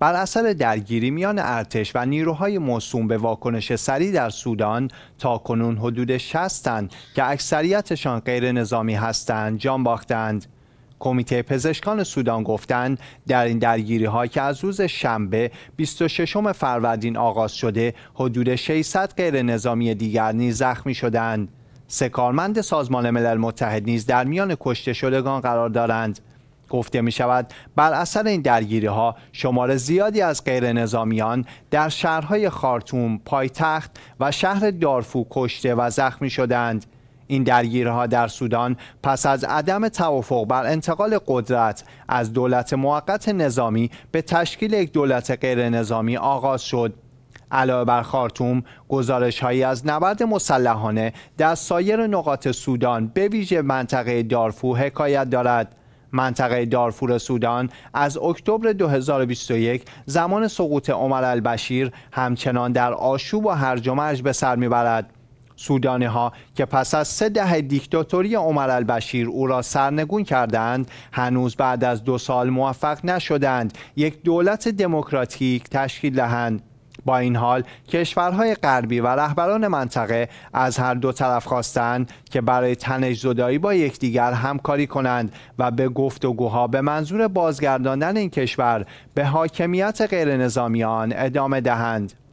بر اثر درگیری میان ارتش و نیروهای موسوم به واکنش سریع در سودان تا کنون حدود 60 تن که اکثریتشان غیر نظامی هستند جان باختند کمیته پزشکان سودان گفتند در این درگیری های که از روز شنبه 26 فروردین آغاز شده حدود 600 غیر نظامی دیگر نیز زخمی شدند سه کارمند سازمان ملل متحد نیز در میان کشته شدگان قرار دارند گفته می شود بر اثر این درگیری ها شمار زیادی از غیر نظامیان در شهرهای خارتوم، پایتخت و شهر دارفو کشته و زخمی شدند. این درگیرها در سودان پس از عدم توافق بر انتقال قدرت از دولت موقت نظامی به تشکیل یک دولت غیر نظامی آغاز شد. علاوه بر خارتوم گزارش هایی از نبرد مسلحانه در سایر نقاط سودان به ویژه منطقه دارفو حکایت دارد منطقه دارفور سودان از اکتبر 2021 زمان سقوط عمر البشیر همچنان در آشوب و هرج و مرج به سر میبرد سودانی ها که پس از سه دهه دیکتاتوری عمر البشیر او را سرنگون کردند هنوز بعد از دو سال موفق نشدند یک دولت دموکراتیک تشکیل دهند با این حال کشورهای غربی و رهبران منطقه از هر دو طرف خواستند که برای تنش زدایی با یکدیگر همکاری کنند و به گفتگوها به منظور بازگرداندن این کشور به حاکمیت غیرنظامیان نظامیان ادامه دهند